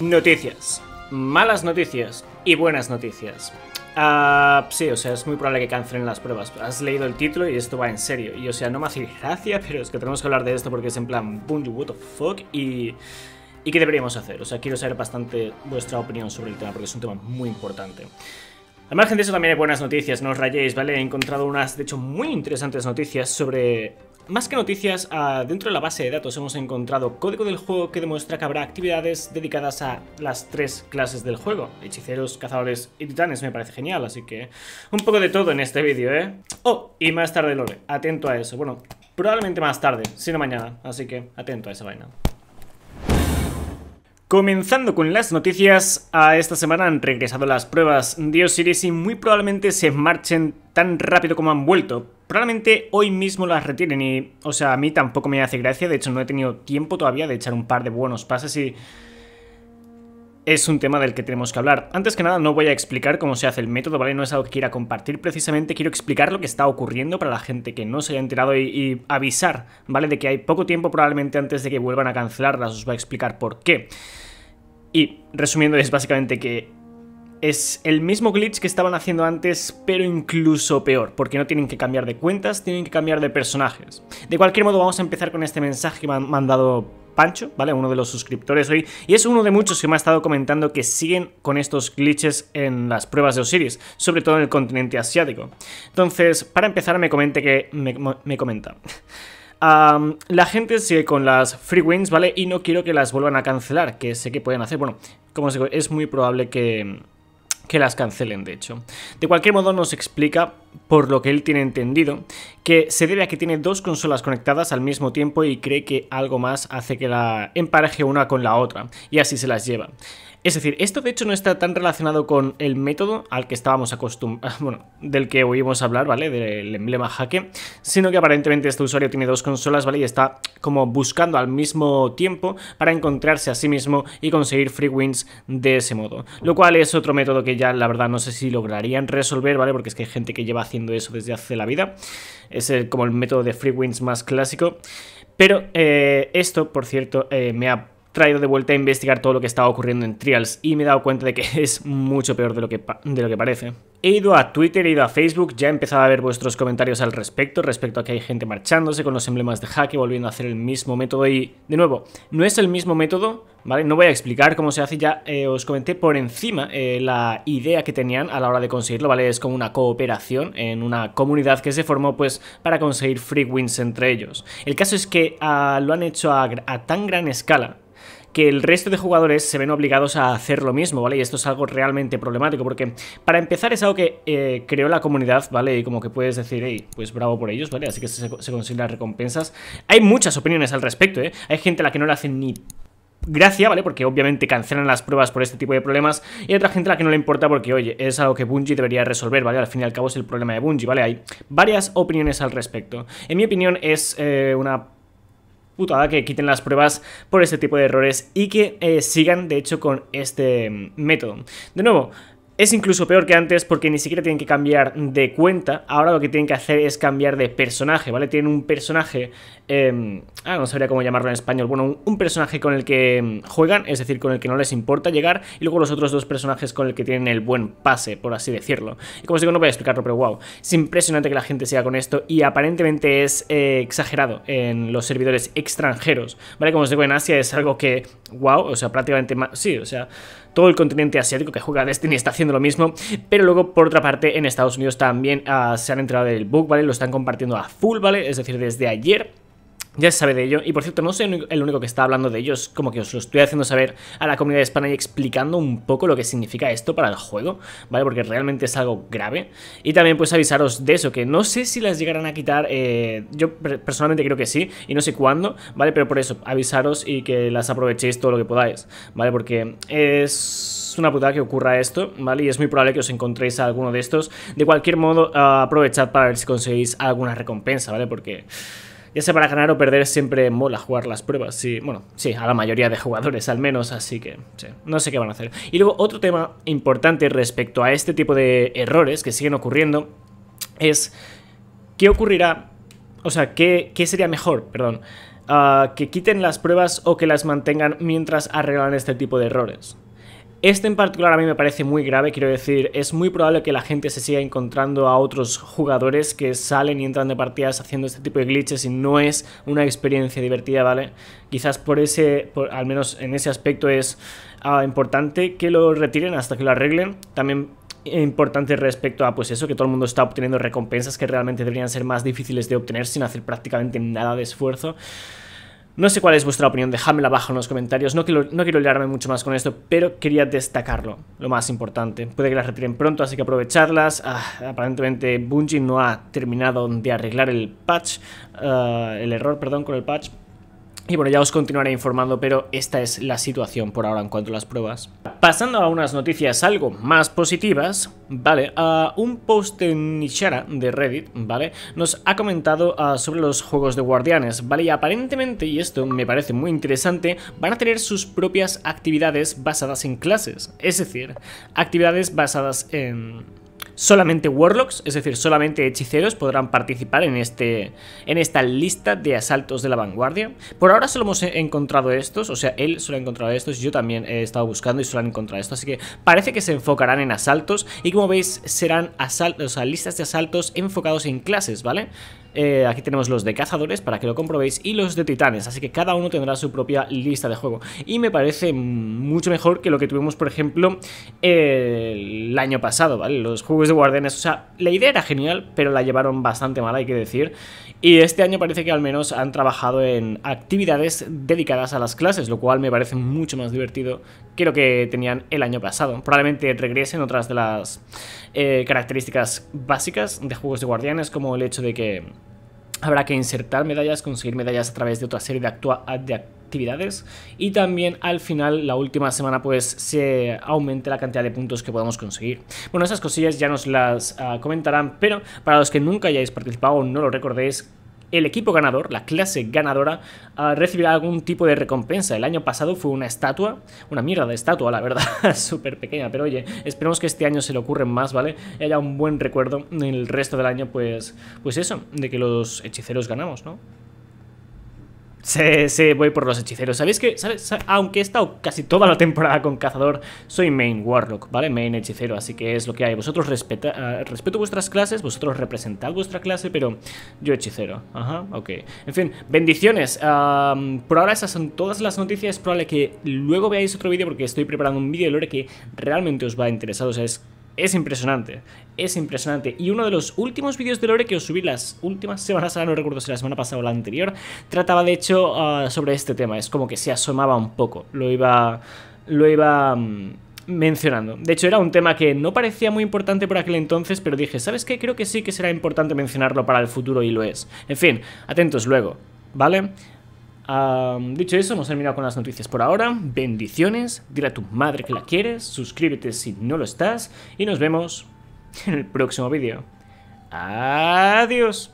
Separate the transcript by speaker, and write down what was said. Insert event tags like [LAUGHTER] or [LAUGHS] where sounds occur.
Speaker 1: Noticias. Malas noticias y buenas noticias. Ah, sí, o sea, es muy probable que cancelen las pruebas. Has leído el título y esto va en serio. Y o sea, no me hace gracia, pero es que tenemos que hablar de esto porque es en plan, boom, what the fuck, y... ¿Y qué deberíamos hacer? O sea, quiero saber bastante vuestra opinión sobre el tema porque es un tema muy importante. Al margen de eso también hay buenas noticias, no os rayéis, ¿vale? He encontrado unas, de hecho, muy interesantes noticias sobre... Más que noticias, ah, dentro de la base de datos hemos encontrado código del juego que demuestra que habrá actividades dedicadas a las tres clases del juego. Hechiceros, cazadores y titanes, me parece genial, así que un poco de todo en este vídeo, ¿eh? Oh, y más tarde Lore, atento a eso. Bueno, probablemente más tarde, sino mañana, así que atento a esa vaina. Comenzando con las noticias, a esta semana han regresado las pruebas Dios Osiris y muy probablemente se marchen tan rápido como han vuelto. Probablemente hoy mismo las retiren y, o sea, a mí tampoco me hace gracia, de hecho no he tenido tiempo todavía de echar un par de buenos pases y es un tema del que tenemos que hablar. Antes que nada, no voy a explicar cómo se hace el método, ¿vale? No es algo que quiera compartir, precisamente quiero explicar lo que está ocurriendo para la gente que no se haya enterado y, avisar, ¿vale? De que hay poco tiempo probablemente antes de que vuelvan a cancelarlas, os voy a explicar por qué. Y resumiendo, es básicamente que es el mismo glitch que estaban haciendo antes, pero incluso peor, porque no tienen que cambiar de cuentas, tienen que cambiar de personajes. De cualquier modo, vamos a empezar con este mensaje que me han mandado Pancho, ¿vale? Uno de los suscriptores hoy. Y es uno de muchos que me ha estado comentando que siguen con estos glitches en las pruebas de Osiris, sobre todo en el continente asiático. Entonces, para empezar, me comenta que. me, comenta. [LAUGHS] la gente sigue con las free wins, ¿vale? Y no quiero que las vuelvan a cancelar, que sé que pueden hacer. Bueno, como os es muy probable que, que las cancelen, de hecho. De cualquier modo, nos explica por lo que él tiene entendido, que se debe a que tiene dos consolas conectadas al mismo tiempo y cree que algo más hace que la empareje una con la otra, y así se las lleva. Es decir, esto de hecho no está tan relacionado con el método al que estábamos acostumbrados, [LAUGHS] bueno, del que oímos hablar, ¿vale? Del emblema jaque, sino que aparentemente este usuario tiene dos consolas, ¿vale? Y está como buscando al mismo tiempo para encontrarse a sí mismo y conseguir free wins de ese modo. Lo cual es otro método que ya la verdad no sé si lograrían resolver, ¿vale? Porque es que hay gente que lleva haciendo eso desde hace la vida. Es como el método de free wins más clásico. Pero eh, esto, por cierto, eh, me ha traído de vuelta a investigar todo lo que estaba ocurriendo en Trials y me he dado cuenta de que [LAUGHS] es mucho peor de lo que, de lo que parece. He ido a Twitter, he ido a Facebook, ya he empezado a ver vuestros comentarios al respecto, respecto a que hay gente marchándose con los emblemas de hack y volviendo a hacer el mismo método y, de nuevo, no es el mismo método, ¿vale? No voy a explicar cómo se hace, ya eh, os comenté por encima eh, la idea que tenían a la hora de conseguirlo, ¿vale? Es como una cooperación en una comunidad que se formó, pues, para conseguir free wins entre ellos. El caso es que ah, lo han hecho a tan gran escala que el resto de jugadores se ven obligados a hacer lo mismo, ¿vale? Y esto es algo realmente problemático, porque para empezar es algo que eh, creó la comunidad, ¿vale? Y como que puedes decir, hey, pues bravo por ellos, ¿vale? Así que se, consiguen las recompensas. Hay muchas opiniones al respecto, ¿eh? Hay gente a la que no le hacen ni gracia, ¿vale? Porque obviamente cancelan las pruebas por este tipo de problemas y hay otra gente a la que no le importa porque, oye, es algo que Bungie debería resolver, ¿vale? Al fin y al cabo es el problema de Bungie, ¿vale? Hay varias opiniones al respecto. En mi opinión es eh, una putada que quiten las pruebas por este tipo de errores y que eh, sigan de hecho con este mm, método. De nuevo, es incluso peor que antes porque ni siquiera tienen que cambiar de cuenta. Ahora lo que tienen que hacer es cambiar de personaje, ¿vale? Tienen un personaje... Em, ah, no sabría cómo llamarlo en español. Bueno, un, personaje con el que em, juegan, es decir, con el que no les importa llegar. Y luego los otros dos personajes con el que tienen el buen pase, por así decirlo. Y como os digo, no voy a explicarlo, pero wow. Es impresionante que la gente siga con esto. Y aparentemente es eh, exagerado en los servidores extranjeros, ¿vale? Como os digo, en Asia es algo que... Wow, o sea, prácticamente... Sí, o sea todo el continente asiático que juega Destiny está haciendo lo mismo, pero luego por otra parte en Estados Unidos también ah, se han enterado del bug, ¿vale? Lo están compartiendo a full, ¿vale? Es decir, desde ayer ya se sabe de ello. Y por cierto, no soy el único que está hablando de ellos como que os lo estoy haciendo saber a la comunidad hispana y explicando un poco lo que significa esto para el juego, ¿vale? Porque realmente es algo grave. Y también pues avisaros de eso, que no sé si las llegarán a quitar, eh, yo personalmente creo que sí, y no sé cuándo, ¿vale? Pero por eso, avisaros y que las aprovechéis todo lo que podáis, ¿vale? Porque es una putada que ocurra esto, ¿vale? Y es muy probable que os encontréis a alguno de estos. De cualquier modo, ah, aprovechad para ver si conseguís alguna recompensa, ¿vale? Porque... Ya sea para ganar o perder, siempre mola jugar las pruebas. Sí, bueno, sí, a la mayoría de jugadores al menos, así que no sé qué van a hacer. Y luego otro tema importante respecto a este tipo de errores que siguen ocurriendo es qué ocurrirá, o sea, qué, sería mejor, perdón, ah, que quiten las pruebas o que las mantengan mientras arreglan este tipo de errores. Este en particular a mí me parece muy grave, quiero decir, es muy probable que la gente se siga encontrando a otros jugadores que salen y entran de partidas haciendo este tipo de glitches y no es una experiencia divertida, ¿vale? Quizás por ese, al menos en ese aspecto es ah, importante que lo retiren hasta que lo arreglen. También importante respecto a pues eso, que todo el mundo está obteniendo recompensas que realmente deberían ser más difíciles de obtener sin hacer prácticamente nada de esfuerzo. No sé cuál es vuestra opinión, dejadmela abajo en los comentarios. No quiero, no quiero liarme mucho más con esto, pero quería destacarlo, lo más importante. Puede que las retiren pronto, así que aprovecharlas. Ah, aparentemente Bungie no ha terminado de arreglar el patch, ah, el error, perdón, con el patch, y bueno, ya os continuaré informando, pero esta es la situación por ahora en cuanto a las pruebas. Pasando a unas noticias algo más positivas, ¿vale? un post en Nichara de Reddit, ¿vale? Nos ha comentado ah, sobre los juegos de guardianes, ¿vale? Y aparentemente, y esto me parece muy interesante, van a tener sus propias actividades basadas en clases. Es decir, actividades basadas en Solamente warlocks, es decir, solamente hechiceros podrán participar en, este, en esta lista de asaltos de la vanguardia. Por ahora solo hemos encontrado estos, o sea, él solo ha encontrado estos, yo también he estado buscando y solo han encontrado estos, así que parece que se enfocarán en asaltos y como veis serán asaltos, o sea, listas de asaltos enfocados en clases, ¿vale? Eh, aquí tenemos los de cazadores para que lo comprobéis y los de titanes, así que cada uno tendrá su propia lista de juego. Y me parece mucho mejor que lo que tuvimos, por ejemplo, el año pasado, ¿vale? Los juegos de guardianes, o sea, la idea era genial, pero la llevaron bastante mal, hay que decir. Y este año parece que al menos han trabajado en actividades dedicadas a las clases, lo cual me parece mucho más divertido que lo que tenían el año pasado. Probablemente regresen otras de las eh, características básicas de juegos de guardianes, como el hecho de que habrá que insertar medallas, conseguir medallas a través de otra serie de, actividades y también al final, la última semana, pues se aumente la cantidad de puntos que podamos conseguir. Bueno, esas cosillas ya nos las ah, comentarán, pero para los que nunca hayáis participado o no lo recordéis, el equipo ganador, la clase ganadora, ah, recibirá algún tipo de recompensa. El año pasado fue una estatua, una mierda de estatua, la verdad, [LAUGHS] súper pequeña, pero oye, esperemos que este año se le ocurren más, ¿vale? Y haya un buen recuerdo en el resto del año, pues, pues eso, de que los hechiceros ganamos, ¿no? Sí, sí, voy por los hechiceros. ¿Sabéis que, sabes, aunque he estado casi toda la temporada con cazador, soy main warlock, ¿vale? Main hechicero, así que es lo que hay. Vosotros ah, respeto vuestras clases, vosotros representad vuestra clase, pero yo hechicero. Ajá, ok. En fin, bendiciones. por ahora esas son todas las noticias. Es probable que luego veáis otro vídeo porque estoy preparando un vídeo de lore que realmente os va a interesar. O sea, es es impresionante, es impresionante. Y uno de los últimos vídeos de Lore que os subí las últimas semanas, ahora no recuerdo si la semana pasada o la anterior, trataba de hecho ah, sobre este tema. Es como que se asomaba un poco, lo iba... Lo iba... Mm, mencionando. De hecho, era un tema que no parecía muy importante por aquel entonces, pero dije, ¿sabes qué? Creo que sí que será importante mencionarlo para el futuro y lo es. En fin, atentos luego, ¿vale? dicho eso, hemos terminado con las noticias por ahora. Bendiciones, dile a tu madre que la quieres, suscríbete si no lo estás y nos vemos en el próximo vídeo. Adiós.